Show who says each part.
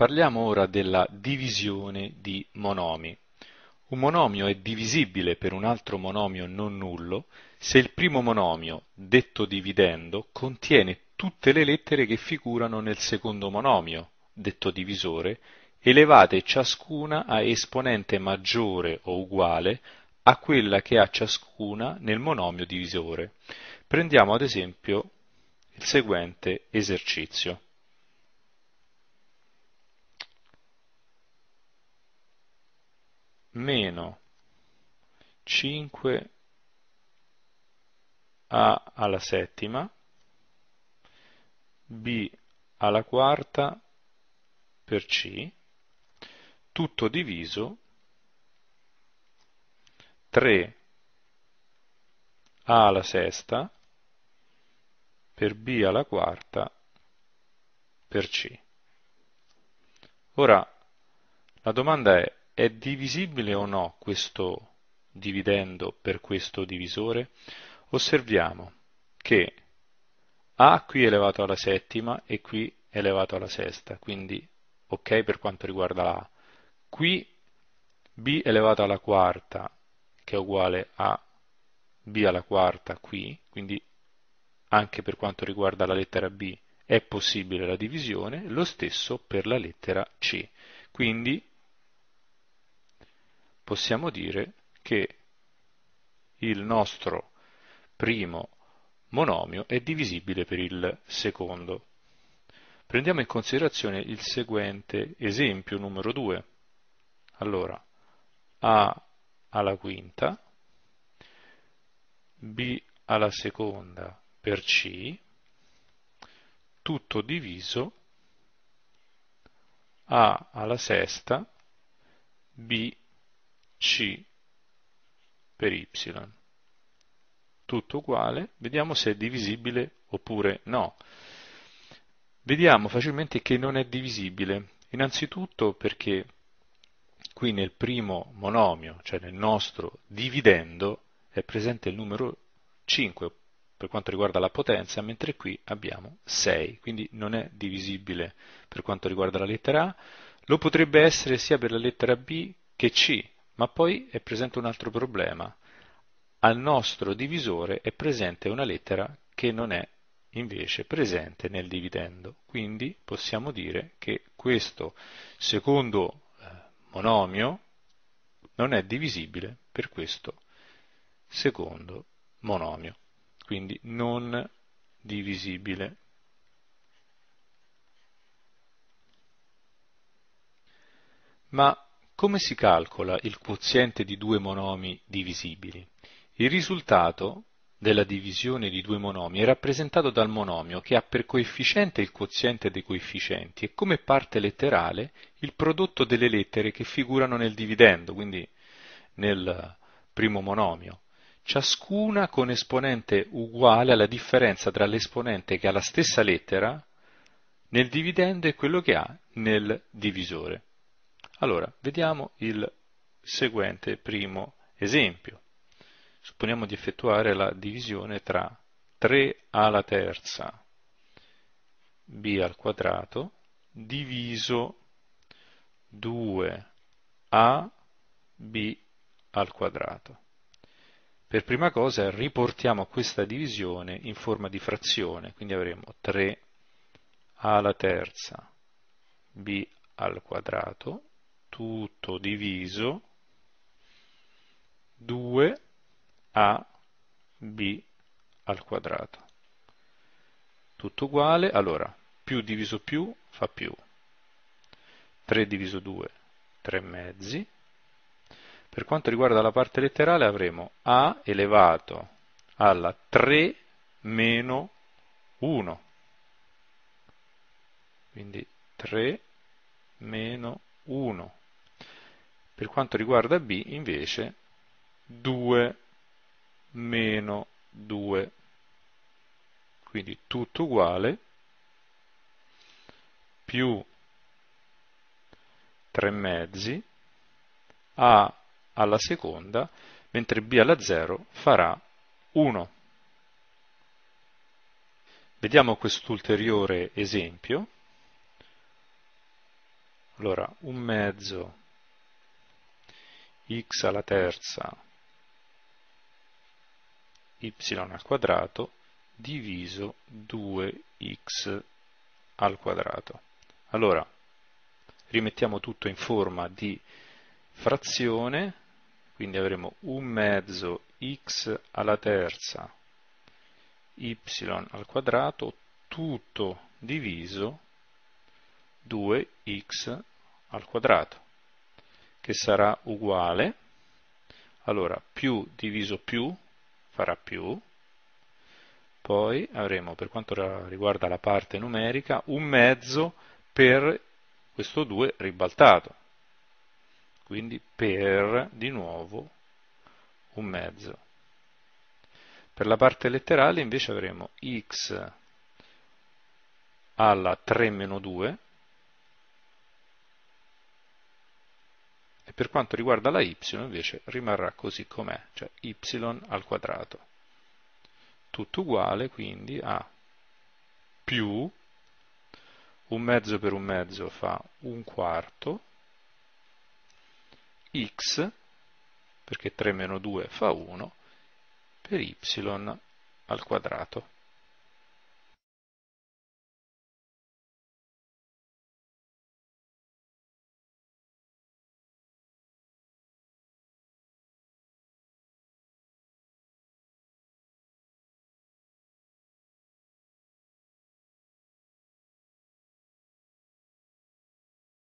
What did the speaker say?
Speaker 1: Parliamo ora della divisione di monomi. Un monomio è divisibile per un altro monomio non nullo se il primo monomio, detto dividendo, contiene tutte le lettere che figurano nel secondo monomio, detto divisore, elevate ciascuna a esponente maggiore o uguale a quella che ha ciascuna nel monomio divisore. Prendiamo ad esempio il seguente esercizio. meno 5 a alla settima, b alla quarta per c, tutto diviso 3 a alla sesta per b alla quarta per c. Ora, la domanda è è divisibile o no questo dividendo per questo divisore? Osserviamo che a qui elevato alla settima e qui elevato alla sesta, quindi ok per quanto riguarda la a. Qui b elevato alla quarta che è uguale a b alla quarta qui, quindi anche per quanto riguarda la lettera b è possibile la divisione, lo stesso per la lettera c. Quindi possiamo dire che il nostro primo monomio è divisibile per il secondo. Prendiamo in considerazione il seguente esempio numero 2. Allora, a alla quinta, b alla seconda per c, tutto diviso a alla sesta, b alla c per Y. Tutto uguale, vediamo se è divisibile oppure no. Vediamo facilmente che non è divisibile, innanzitutto perché qui nel primo monomio, cioè nel nostro dividendo, è presente il numero 5 per quanto riguarda la potenza, mentre qui abbiamo 6, quindi non è divisibile per quanto riguarda la lettera A, lo potrebbe essere sia per la lettera B che C, ma poi è presente un altro problema. Al nostro divisore è presente una lettera che non è invece presente nel dividendo. Quindi possiamo dire che questo secondo eh, monomio non è divisibile per questo secondo monomio, quindi non divisibile. Ma come si calcola il quoziente di due monomi divisibili? Il risultato della divisione di due monomi è rappresentato dal monomio che ha per coefficiente il quoziente dei coefficienti e come parte letterale il prodotto delle lettere che figurano nel dividendo, quindi nel primo monomio, ciascuna con esponente uguale alla differenza tra l'esponente che ha la stessa lettera nel dividendo e quello che ha nel divisore. Allora, vediamo il seguente primo esempio. Supponiamo di effettuare la divisione tra 3 alla terza b al quadrato diviso 2 ab al quadrato. Per prima cosa riportiamo questa divisione in forma di frazione, quindi avremo 3 alla terza b al quadrato tutto diviso 2ab al quadrato. Tutto uguale, allora, più diviso più fa più. 3 diviso 2, 3 mezzi. Per quanto riguarda la parte letterale avremo a elevato alla 3 meno 1. Quindi 3 meno 1. Per quanto riguarda B, invece, 2 meno 2. Quindi tutto uguale, più 3 mezzi, A alla seconda, mentre B alla 0 farà 1. Vediamo quest'ulteriore esempio. Allora, un mezzo x alla terza y al quadrato diviso 2x al quadrato. Allora, rimettiamo tutto in forma di frazione, quindi avremo un mezzo x alla terza y al quadrato tutto diviso 2x al quadrato che sarà uguale, allora più diviso più farà più, poi avremo per quanto riguarda la parte numerica un mezzo per questo 2 ribaltato, quindi per di nuovo un mezzo. Per la parte letterale invece avremo x alla 3 meno 2 e per quanto riguarda la y invece rimarrà così com'è, cioè y al quadrato. Tutto uguale quindi a più un mezzo per un mezzo fa un quarto, x, perché 3 meno 2 fa 1, per y al quadrato.